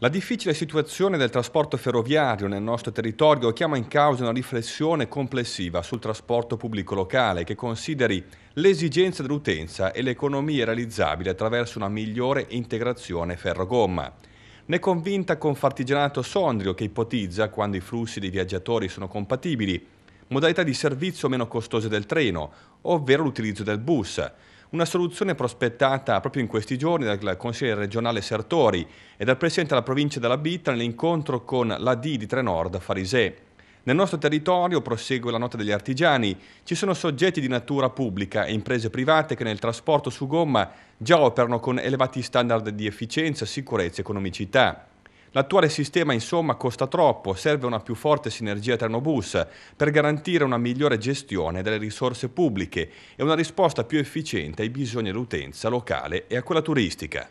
La difficile situazione del trasporto ferroviario nel nostro territorio chiama in causa una riflessione complessiva sul trasporto pubblico locale che consideri l'esigenza dell'utenza e l'economia realizzabile attraverso una migliore integrazione ferro-gomma. Ne convinta Confartigianato Sondrio che ipotizza, quando i flussi dei viaggiatori sono compatibili, modalità di servizio meno costose del treno, ovvero l'utilizzo del bus, una soluzione prospettata proprio in questi giorni dal consigliere regionale Sertori e dal presidente della provincia della Bitta nell'incontro con la D di Trenord Farisè. Nel nostro territorio, prosegue la nota degli artigiani, ci sono soggetti di natura pubblica e imprese private che nel trasporto su gomma già operano con elevati standard di efficienza, sicurezza e economicità. L'attuale sistema insomma costa troppo, serve una più forte sinergia Trenobus per garantire una migliore gestione delle risorse pubbliche e una risposta più efficiente ai bisogni dell'utenza locale e a quella turistica.